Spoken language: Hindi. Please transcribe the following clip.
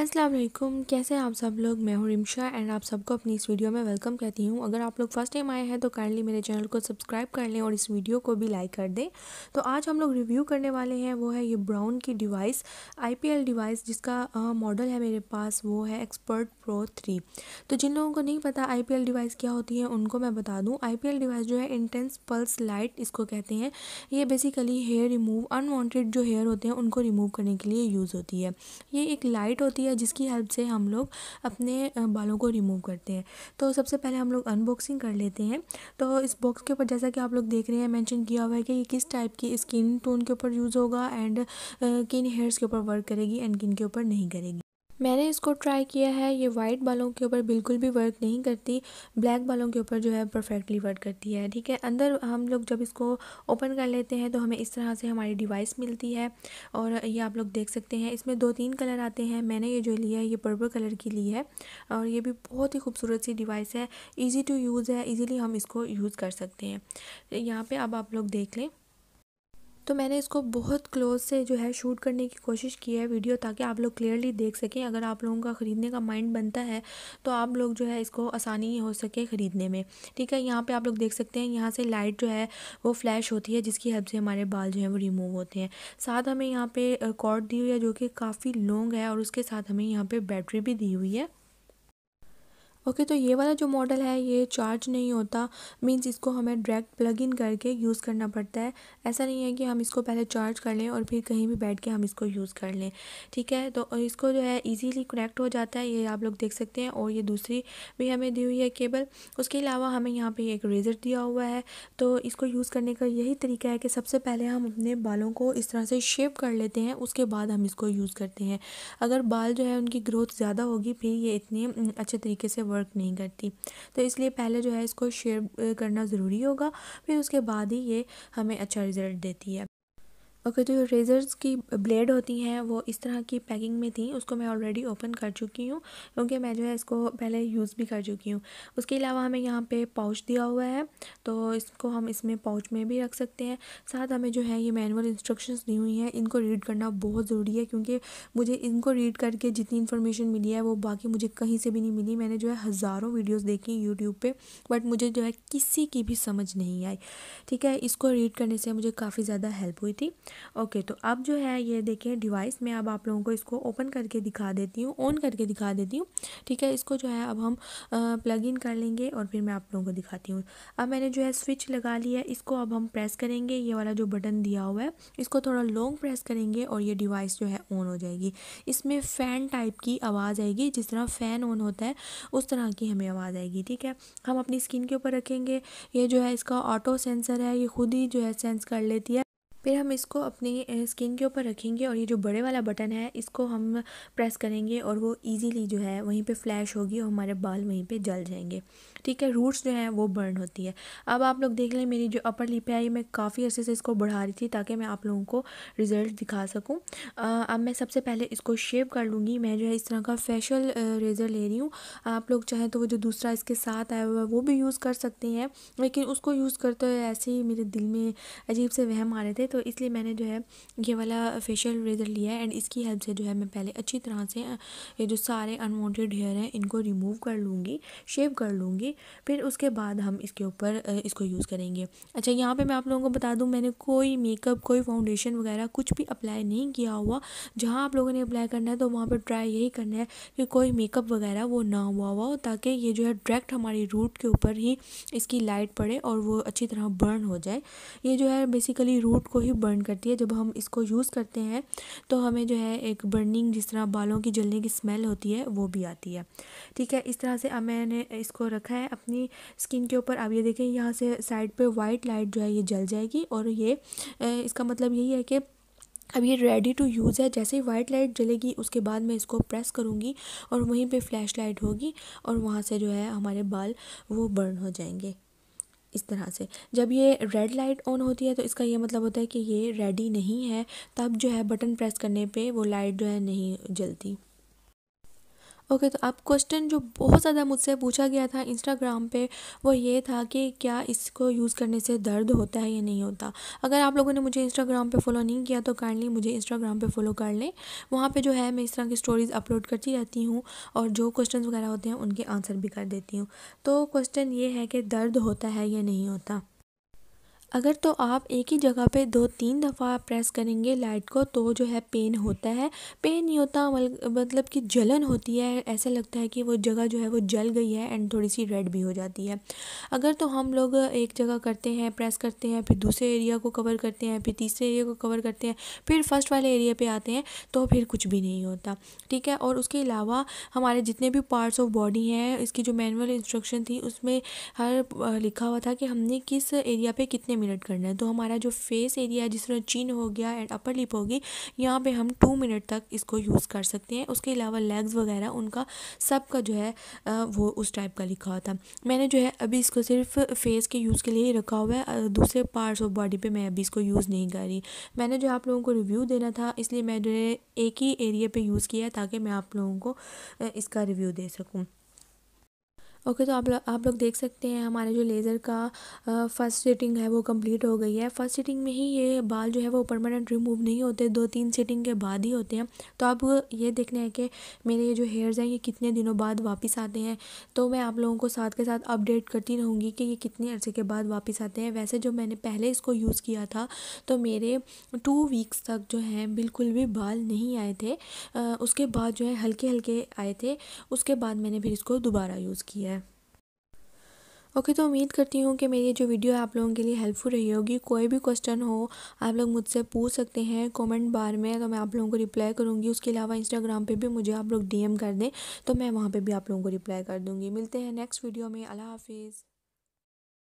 असलम कैसे आप सब लोग मैं हूँ रिमशा एंड आप सबको अपनी इस वीडियो में वेलकम कहती हूँ अगर आप लोग फर्स्ट टाइम आए हैं तो काइंडली मेरे चैनल को सब्सक्राइब कर लें और इस वीडियो को भी लाइक कर दें तो आज हम लोग रिव्यू करने वाले हैं वो है ये ब्राउन की डिवाइस आईपीएल डिवाइस जिसका मॉडल है मेरे पास वो है एक्सपर्ट प्रो थ्री तो जिन लोगों को नहीं पता आई डिवाइस क्या होती है उनको मैं बता दूँ आई डिवाइस जो है इंटेंस पल्स लाइट इसको कहते हैं ये बेसिकली हेयर रिमूव अनवॉन्टेड जो हेयर होते हैं उनको रिमूव करने के लिए यूज़ होती है ये एक लाइट होती है होती है जिसकी हेल्प से हम लोग अपने बालों को रिमूव करते हैं तो सबसे पहले हम लोग अनबॉक्सिंग कर लेते हैं तो इस बॉक्स के ऊपर जैसा कि आप लोग देख रहे हैं मैंशन किया हुआ है कि ये किस टाइप की स्किन टोन के ऊपर यूज़ होगा एंड किन हेयर्स के ऊपर वर्क करेगी एंड किन के ऊपर नहीं करेगी मैंने इसको ट्राई किया है ये वाइट बालों के ऊपर बिल्कुल भी वर्क नहीं करती ब्लैक बालों के ऊपर जो है परफेक्टली वर्क करती है ठीक है अंदर हम लोग जब इसको ओपन कर लेते हैं तो हमें इस तरह से हमारी डिवाइस मिलती है और ये आप लोग देख सकते हैं इसमें दो तीन कलर आते हैं मैंने ये जो लिया है ये पर्पल कलर की ली है और ये भी बहुत ही खूबसूरत सी डिवाइस है ईजी टू यूज़ है ईज़िली हम इसको यूज़ कर सकते हैं यहाँ पर अब आप लोग देख लें तो मैंने इसको बहुत क्लोज से जो है शूट करने की कोशिश की है वीडियो ताकि आप लोग क्लियरली देख सकें अगर आप लोगों का ख़रीदने का माइंड बनता है तो आप लोग जो है इसको आसानी हो सके ख़रीदने में ठीक है यहाँ पे आप लोग देख सकते हैं यहाँ से लाइट जो है वो फ्लैश होती है जिसकी हेल्प से हमारे बाल जो हैं वो रिमूव होते हैं साथ हमें यहाँ पर कॉर्ड दी हुई है जो कि काफ़ी लॉन्ग है और उसके साथ हमें यहाँ पर बैटरी भी दी हुई है ओके तो ये वाला जो मॉडल है ये चार्ज नहीं होता मींस इसको हमें डायरेक्ट प्लग इन करके यूज़ करना पड़ता है ऐसा नहीं है कि हम इसको पहले चार्ज कर लें और फिर कहीं भी बैठ के हम इसको यूज़ कर लें ठीक है तो इसको जो है ईजीली कनेक्ट हो जाता है ये आप लोग देख सकते हैं और ये दूसरी भी हमें दी हुई है केबल उसके अलावा हमें यहाँ पर एक रेज़र दिया हुआ है तो इसको यूज़ करने का यही तरीका है कि सबसे पहले हम अपने बालों को इस तरह से शेप कर लेते हैं उसके बाद हम इसको यूज़ करते हैं अगर बाल जो है उनकी ग्रोथ ज़्यादा होगी फिर ये इतने अच्छे तरीके से वर्क नहीं करती तो इसलिए पहले जो है इसको शेयर करना ज़रूरी होगा फिर उसके बाद ही ये हमें अच्छा रिज़ल्ट देती है ओके okay, तो रेज़र्स की ब्लेड होती हैं वो इस तरह की पैकिंग में थी उसको मैं ऑलरेडी ओपन कर चुकी हूँ क्योंकि मैं जो है इसको पहले यूज़ भी कर चुकी हूँ उसके अलावा हमें यहाँ पे पाउच दिया हुआ है तो इसको हम इसमें पाउच में भी रख सकते हैं साथ हमें जो है ये मैनुअल इंस्ट्रक्शंस दी हुई हैं इनको रीड करना बहुत ज़रूरी है क्योंकि मुझे इनको रीड करके जितनी इन्फॉर्मेशन मिली है वो बाकी मुझे कहीं से भी नहीं मिली मैंने जो है हज़ारों वीडियोज़ देखी यूट्यूब पर बट मुझे जो है किसी की भी समझ नहीं आई ठीक है इसको रीड करने से मुझे काफ़ी ज़्यादा हेल्प हुई थी ओके तो अब जो है ये देखिए डिवाइस में अब आप लोगों को इसको ओपन करके दिखा देती हूँ ऑन करके दिखा देती हूँ ठीक है इसको जो है अब हम प्लग इन कर लेंगे और फिर मैं आप लोगों को दिखाती हूँ अब मैंने जो है स्विच लगा लिया है इसको अब हम प्रेस करेंगे ये वाला जो बटन दिया हुआ है इसको थोड़ा लॉन्ग प्रेस करेंगे और ये डिवाइस जो है ऑन हो जाएगी इसमें फ़ैन टाइप की आवाज़ आएगी जिस तरह फ़ैन ऑन होता है उस तरह की हमें आवाज़ आएगी ठीक है हम अपनी स्किन के ऊपर रखेंगे ये जो है इसका ऑटो सेंसर है ये खुद ही जो है सेंस कर लेती है फिर हम इसको अपने स्किन के ऊपर रखेंगे और ये जो बड़े वाला बटन है इसको हम प्रेस करेंगे और वो इजीली जो है वहीं पे फ्लैश होगी और हमारे बाल वहीं पे जल जाएंगे ठीक है रूट्स जो हैं वो बर्न होती है अब आप लोग देख लें मेरी जो अपर लिप है ये मैं काफ़ी अर्से से इसको बढ़ा रही थी ताकि मैं आप लोगों को रिज़ल्ट दिखा सकूँ अब मैं सबसे पहले इसको शेप कर लूँगी मैं जो है इस तरह का फेशल रेज़र ले रही हूँ आप लोग चाहें तो वो जो दूसरा इसके साथ आया हुआ है वो भी यूज़ कर सकते हैं लेकिन उसको यूज़ करते हुए ऐसे ही मेरे दिल में अजीब से वहम आ रहे थे तो इसलिए मैंने जो है ये वाला फेशियल रेजर लिया है एंड इसकी हेल्प से जो है मैं पहले अच्छी तरह से ये जो सारे अनवांटेड हेयर हैं इनको रिमूव कर लूँगी शेव कर लूँगी फिर उसके बाद हम इसके ऊपर इसको यूज़ करेंगे अच्छा यहाँ पर मैं आप लोगों को बता दूँ मैंने कोई मेकअप कोई फाउंडेशन वगैरह कुछ भी अप्लाई नहीं किया हुआ जहाँ आप लोगों ने अप्लाई करना है तो वहाँ पर ट्राई यही करना है कि कोई मेकअप वगैरह वो ना हुआ हुआ हो ताकि ये जो है डायरेक्ट हमारी रूट के ऊपर ही इसकी लाइट पड़े और वो अच्छी तरह बर्न हो जाए ये जो है बेसिकली रूट को ही बर्न करती है जब हम इसको यूज़ करते हैं तो हमें जो है एक बर्निंग जिस तरह बालों की जलने की स्मेल होती है वो भी आती है ठीक है इस तरह से अब मैंने इसको रखा है अपनी स्किन के ऊपर अब ये देखें यहाँ से साइड पर वाइट लाइट जो है ये जल जाएगी और ये इसका मतलब यही है कि अब ये रेडी टू यूज़ है जैसे ही वाइट लाइट जलेगी उसके बाद मैं इसको प्रेस करूँगी और वहीं पे फ्लैश लाइट होगी और वहाँ से जो है हमारे बाल वो बर्न हो जाएंगे इस तरह से जब ये रेड लाइट ऑन होती है तो इसका ये मतलब होता है कि ये रेडी नहीं है तब जो है बटन प्रेस करने पे वो लाइट जो है नहीं जलती ओके तो आप क्वेश्चन जो बहुत ज़्यादा मुझसे पूछा गया था इंस्टाग्राम पे वो ये था कि क्या इसको यूज़ करने से दर्द होता है या नहीं होता अगर आप लोगों ने मुझे इंस्टाग्राम पे फॉलो नहीं किया तो काइंडली मुझे इंस्टाग्राम पे फॉलो कर लें वहाँ पे जो है मैं इस तरह की स्टोरीज़ अपलोड करती रहती हूँ और जो क्वेश्चन वगैरह होते हैं उनके आंसर भी कर देती हूँ तो क्वेश्चन ये है कि दर्द होता है या नहीं होता अगर तो आप एक ही जगह पे दो तीन दफ़ा प्रेस करेंगे लाइट को तो जो है पेन होता है पेन नहीं होता मतलब कि जलन होती है ऐसा लगता है कि वो जगह जो है वो जल गई है एंड थोड़ी सी रेड भी हो जाती है अगर तो हम लोग एक जगह करते हैं प्रेस करते हैं फिर दूसरे एरिया को कवर करते हैं फिर तीसरे एरिया को कवर करते हैं फिर फर्स्ट वाले एरिया पर आते हैं तो फिर कुछ भी नहीं होता ठीक है और उसके अलावा हमारे जितने भी पार्ट्स ऑफ बॉडी हैं इसकी जो मैनुअल इंस्ट्रक्शन थी उसमें हर लिखा हुआ था कि हमने किस एरिया पर कितने मिनट करना है तो हमारा जो फेस एरिया है जिस तरह चिन हो गया एंड अपर लिप होगी यहाँ पे हम टू मिनट तक इसको यूज़ कर सकते हैं उसके अलावा लेग्स वगैरह उनका सब का जो है वो उस टाइप का लिखा होता मैंने जो है अभी इसको सिर्फ फेस के यूज़ के लिए ही रखा हुआ है दूसरे पार्ट्स ऑफ बॉडी पर मैं अभी इसको यूज़ नहीं कर रही मैंने जो आप लोगों को रिव्यू देना था इसलिए मैंने एक ही एरिया पर यूज़ किया ताकि मैं आप लोगों को इसका रिव्यू दे सकूँ ओके तो आप लोग आप लोग देख सकते हैं हमारे जो लेज़र का फर्स्ट सीटिंग है वो कंप्लीट हो गई है फर्स्ट सीटिंग में ही ये बाल जो है वो परमानेंट रिमूव नहीं होते दो तीन सीटिंग के बाद ही होते हैं तो आप ये देखने हैं कि मेरे ये जो हेयर्स हैं ये कितने दिनों बाद वापस आते हैं तो मैं आप लोगों को साथ के साथ अपडेट करती रहूँगी कि ये कितने अर्से के बाद वापस आते हैं वैसे जो मैंने पहले इसको यूज़ किया था तो मेरे टू वीक्स तक जो है बिल्कुल भी बाल नहीं आए थे उसके बाद जो है हल्के हल्के आए थे उसके बाद मैंने फिर इसको दोबारा यूज़ किया ओके okay, तो उम्मीद करती हूँ कि मेरी जो वीडियो आप लोगों के लिए हेल्पफुल रही होगी कोई भी क्वेश्चन हो आप लोग मुझसे पूछ सकते हैं कमेंट बार में तो मैं आप लोगों को रिप्लाई करूँगी उसके अलावा इंस्टाग्राम पे भी मुझे आप लोग डीएम कर दें तो मैं वहाँ पे भी आप लोगों को रिप्लाई कर दूँगी मिलते हैं नेक्स्ट वीडियो में अला हाफिज़